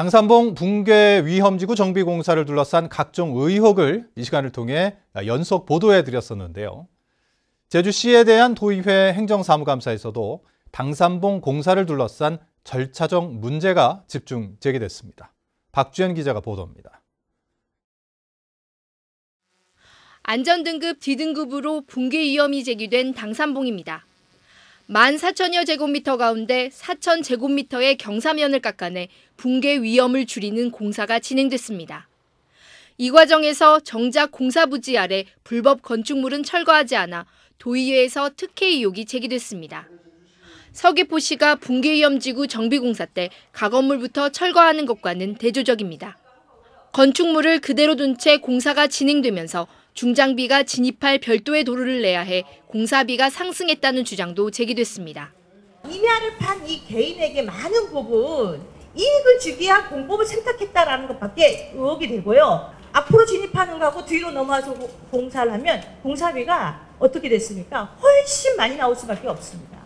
당산봉 붕괴 위험지구 정비공사를 둘러싼 각종 의혹을 이 시간을 통해 연속 보도해 드렸었는데요. 제주시에 대한 도의회 행정사무감사에서도 당산봉 공사를 둘러싼 절차적 문제가 집중 제기됐습니다. 박주현 기자가 보도합니다. 안전등급 D등급으로 붕괴 위험이 제기된 당산봉입니다. 14,000여 제곱미터 가운데 4,000제곱미터의 경사면을 깎아내 붕괴 위험을 줄이는 공사가 진행됐습니다. 이 과정에서 정작 공사 부지 아래 불법 건축물은 철거하지 않아 도의회에서 특혜 의혹이 제기됐습니다. 서귀포시가 붕괴 위험 지구 정비공사 때 가건물부터 철거하는 것과는 대조적입니다. 건축물을 그대로 둔 채 공사가 진행되면서 중장비가 진입할 별도의 도로를 내야 해 공사비가 상승했다는 주장도 제기됐습니다. 임야를 판이 개인에게 많은 부분 이익을 주기 위한 공법을 선택했다라는 것밖에 의혹이 되고요. 앞으로 진입하는 거하고 뒤로 넘어와서 공사를 하면 공사비가 어떻게 됐습니까? 훨씬 많이 나올 수밖에 없습니다.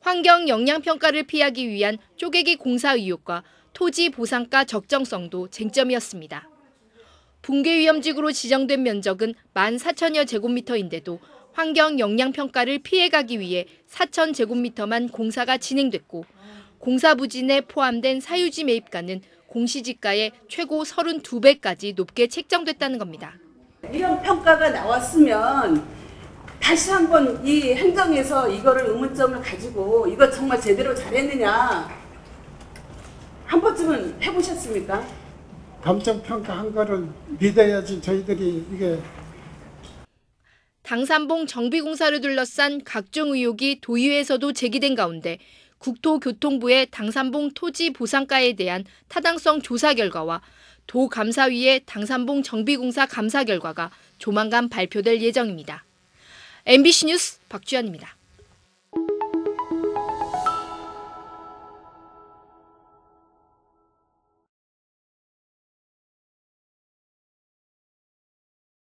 환경 영향 평가를 피하기 위한 쪼개기 공사 의혹과 토지 보상가 적정성도 쟁점이었습니다. 붕괴 위험지구로 지정된 면적은 14,000여 제곱미터인데도 환경 영향 평가를 피해가기 위해 4,000 제곱미터만 공사가 진행됐고 공사 부진에 포함된 사유지 매입가는 공시지가의 최고 32배까지 높게 책정됐다는 겁니다. 이런 평가가 나왔으면 다시 한번 이 행정에서 이거를 의문점을 가지고 이거 정말 제대로 잘했느냐 한 번쯤은 해보셨습니까? 감정평가한 거를 믿어야지 저희들이 이게 당산봉 정비공사를 둘러싼 각종 의혹이 도의회에서도 제기된 가운데 국토교통부의 당산봉 토지 보상가에 대한 타당성 조사 결과와 도감사위의 당산봉 정비공사 감사 결과가 조만간 발표될 예정입니다. MBC 뉴스 박주연입니다.